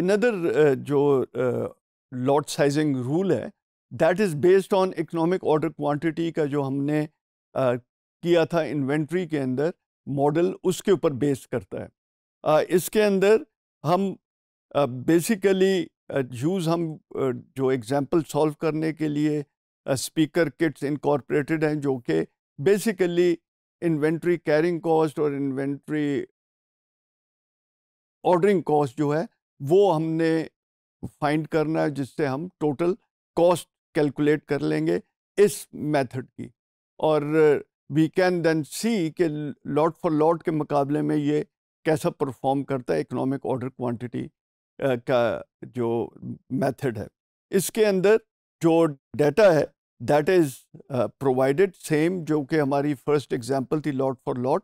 another uh, जो lot sizing rule है that is based on economic order quantity का जो हमने uh, किया था इन्वेंट्री के अंदर मॉडल उसके ऊपर बेस्ड करता है uh, इसके अंदर हम बेसिकली यूज़ हम जो एग्ज़ाम्पल सॉल्व करने के लिए स्पीकर किट्स इनकॉर्पोरेटेड हैं जो कि बेसिकली इन्वेंट्री कैरिंग कॉस्ट और इन्वेंट्री ऑर्डरिंग कॉस्ट जो है वो हमने फाइंड करना है जिससे हम टोटल कॉस्ट कैलकुलेट कर लेंगे इस मेथड की और वी कैन देन सी कि लॉट फॉर लॉट के मुकाबले में ये कैसा परफॉर्म करता है इकोनॉमिक ऑर्डर क्वांटिटी का जो मेथड है इसके अंदर जो डाटा है दैट इज़ प्रोवाइडेड सेम जो कि हमारी फर्स्ट एग्जांपल थी लॉट फॉर लॉट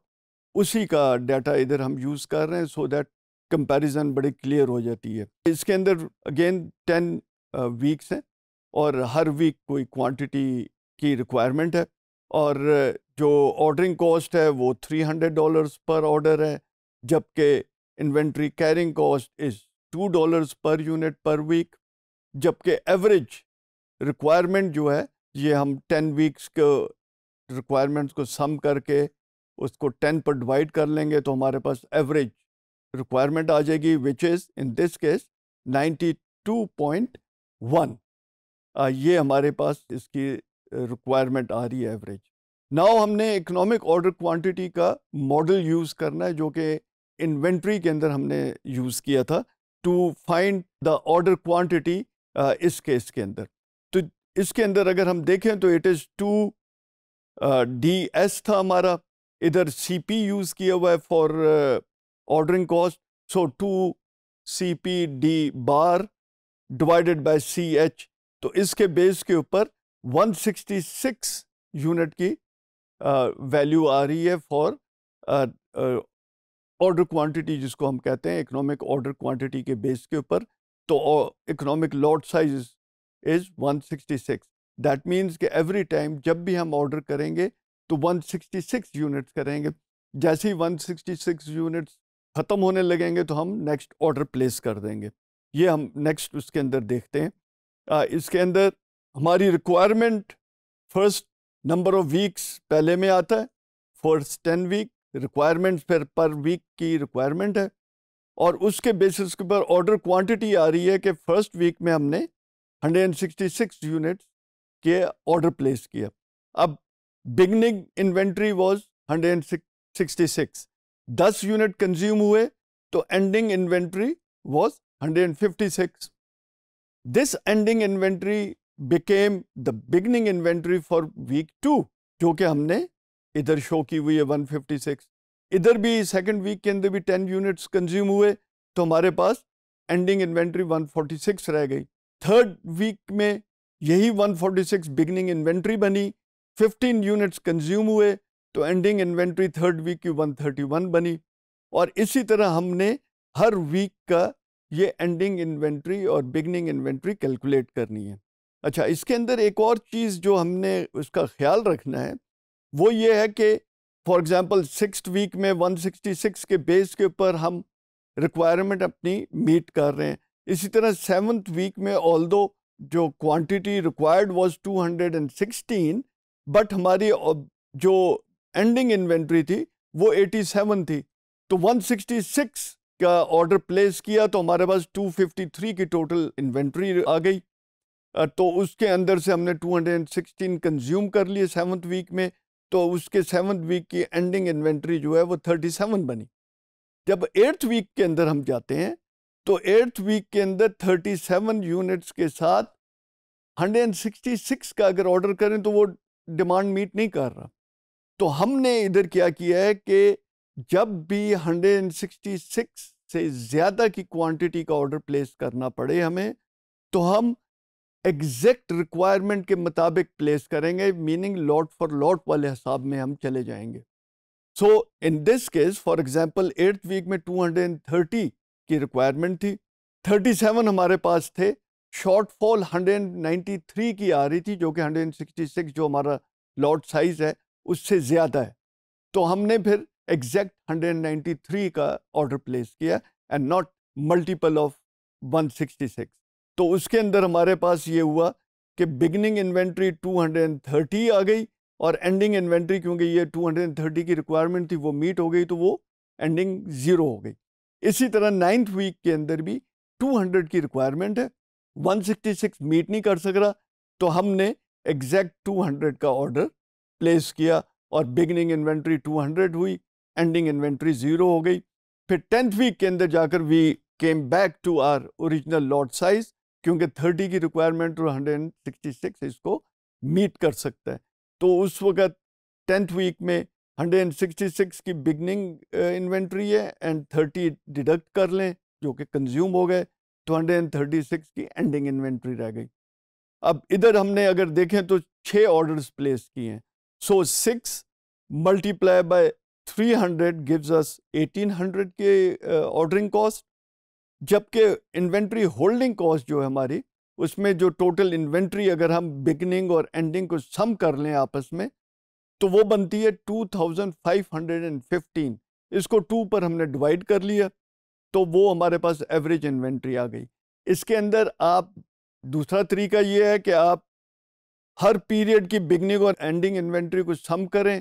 उसी का डाटा इधर हम यूज़ कर रहे हैं सो दैट कंपैरिजन बड़े क्लियर हो जाती है इसके अंदर अगेन टेन वीक्स हैं और हर वीक कोई क्वांटिटी की रिक्वायरमेंट है और जो ऑर्डरिंग कॉस्ट है वो three hundred dollars per order है जबकि inventory carrying cost is two dollars per unit per week जबकि एवरेज रिक्वायरमेंट जो है ये हम टेन वीक्स के रिक्वायरमेंट्स को सम करके उसको टेन पर डिवाइड कर लेंगे तो हमारे पास एवरेज रिक्वायरमेंट आ जाएगी which is in this case 92.1 ये हमारे पास इसकी रिक्वायरमेंट आ रही है एवरेज नाउ हमने इकोनॉमिक ऑर्डर क्वांटिटी का मॉडल यूज़ करना है जो कि इन्वेंट्री के अंदर हमने यूज़ किया था to find the order quantity इस केस के अंदर तो इसके अंदर अगर हम देखें तो it is two D S था हमारा इधर सी पी यूज़ किया हुआ है for ordering cost. So 2 CPD bar divided by CH. तो इसके बेस के ऊपर 166 यूनिट की वैल्यू आ रही है फॉर ऑर्डर क्वांटिटी जिसको हम कहते हैं इकोनॉमिक ऑर्डर क्वांटिटी के बेस के ऊपर तो economic lot size is 166 that means कि एवरी टाइम जब भी हम ऑर्डर करेंगे तो 166 यूनिट्स करेंगे जैसे ही 166 यूनिट्स ख़त्म होने लगेंगे तो हम नेक्स्ट ऑर्डर प्लेस कर देंगे ये हम नेक्स्ट उसके अंदर देखते हैं आ, इसके अंदर हमारी requirement first number of weeks पहले में आता है फर्स्ट टेन वीक रिक्वायरमेंट फिर पर वीक की रिक्वायरमेंट है और उसके बेसिस के ऊपर ऑर्डर क्वांटिटी आ रही है कि फ़र्स्ट वीक में हमने 166 यूनिट्स के ऑर्डर प्लेस किया अब बिगनिंग इन्वेंट्री वाज 166 दस यूनिट कंज्यूम हुए तो ending inventory was hundred fifty six this ending inventory became the beginning inventory for week two जो कि हमने इधर शो की हुई है वन फिफ्टी सिक्स इधर भी सेकेंड वीक के अंदर भी टेन यूनिट्स कंज्यूम हुए तो हमारे पास ending inventory one forty six रह गई थर्ड वीक में यही one forty six beginning inventory बनी फिफ्टीन यूनिट्स कंज्यूम हुए तो एंडिंग इन्वेंट्री थर्ड वीक की 131 बनी और इसी तरह हमने हर वीक का ये एंडिंग इन्वेंट्री और बिगनिंग इन्वेंट्री कैलकुलेट करनी है अच्छा इसके अंदर एक और चीज़ जो हमने उसका ख्याल रखना है वो ये है कि फॉर एग्ज़ाम्पल सिक्स वीक में 166 के बेस के ऊपर हम रिक्वायरमेंट अपनी मीट कर रहे हैं इसी तरह सेवन्थ वीक में ऑल दो जो quantity required was two but हमारी जो एंडिंग इन्वेंट्री थी वो 87 थी तो 166 का ऑर्डर प्लेस किया तो हमारे पास 253 की टोटल इन्वेंट्री आ गई तो उसके अंदर से हमने 216 कंज्यूम कर लिए सेवन्थ वीक में तो उसके सेवन्थ वीक की एंडिंग इन्वेंट्री जो है वो 37 बनी जब एट्थ वीक के अंदर हम जाते हैं तो एट्थ वीक के अंदर 37 यूनिट्स के साथ 166 का अगर ऑर्डर करें तो वो डिमांड मीट नहीं कर रहा तो हमने इधर क्या किया है कि जब भी 166 से ज़्यादा की क्वांटिटी का ऑर्डर प्लेस करना पड़े हमें तो हम एग्जैक्ट रिक्वायरमेंट के मुताबिक प्लेस करेंगे मीनिंग लॉट फॉर लॉट वाले हिसाब में हम चले जाएंगे so in this case for example eighth week में 230 की रिक्वायरमेंट थी 37 हमारे पास थे शॉर्टफॉल 193 की आ रही थी जो कि 166 जो हमारा लॉट साइज़ है उससे ज़्यादा है तो हमने फिर एग्जैक्ट 193 का ऑर्डर प्लेस किया एंड नॉट मल्टीपल ऑफ 166 तो उसके अंदर हमारे पास ये हुआ कि बिगनिंग इन्वेंट्री 230 आ गई और एंडिंग इन्वेंट्री क्योंकि ये 230 की रिक्वायरमेंट थी वो मीट हो गई तो वो एंडिंग ज़ीरो हो गई इसी तरह नाइन्थ वीक के अंदर भी 200 की रिक्वायरमेंट है 166 मीट नहीं कर सक रहा तो हमने एग्जैक्ट 200 का ऑर्डर प्लेस किया और बिगनिंग इन्वेंट्री 200 हुई एंडिंग इन्वेंट्री ज़ीरो हो गई फिर टेंथ वीक के अंदर जाकर we came back to our original lot size क्योंकि 30 की रिक्वायरमेंट और 166 इसको मीट कर सकता है तो उस वक़्त टेंथ वीक में 166 की बिगनिंग इन्वेंट्री है एंड 30 डिडक्ट कर लें जो कि कंज्यूम हो गए तो हंड्रेड की एंडिंग इन्वेंट्री रह गई अब इधर हमने अगर देखें तो छः ऑर्डर्स प्लेस किए हैं so six multiply by three hundred 300 as eighteen hundred के ऑर्डरिंग uh, कॉस्ट जबकि इन्वेंट्री होल्डिंग कॉस्ट जो है हमारी उसमें जो टोटल इन्वेंट्री अगर हम बिगनिंग और एंडिंग को सम कर लें आपस में तो वो बनती है two thousand five hundred and fifteen इसको टू पर हमने डिवाइड कर लिया तो वो हमारे पास एवरेज इन्वेंट्री आ गई इसके अंदर आप दूसरा तरीका ये है कि आप हर पीरियड की बिगनिंग और एंडिंग इन्वेंट्री को सम करें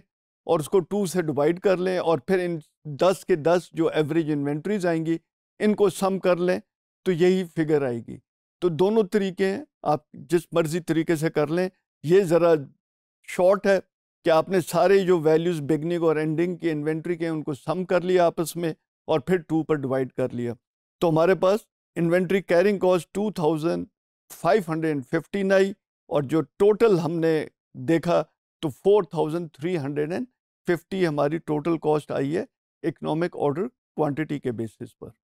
और उसको टू से डिवाइड कर लें और फिर इन दस के दस जो एवरेज इन्वेंट्रीज आएंगी इनको सम कर लें तो यही फिगर आएगी तो दोनों तरीके हैं आप जिस मर्जी तरीके से कर लें ये ज़रा शॉर्ट है कि आपने सारे जो वैल्यूज़ बिगनिंग और एंडिंग की इन्वेंट्री के उनको सम कर लिया आपस में और फिर टू पर डिवाइड कर लिया तो हमारे पास inventory carrying cost two thousand five hundred and fifty nine और जो टोटल हमने देखा तो 4,350 हमारी टोटल कॉस्ट आई है इकोनॉमिक ऑर्डर क्वांटिटी के बेसिस पर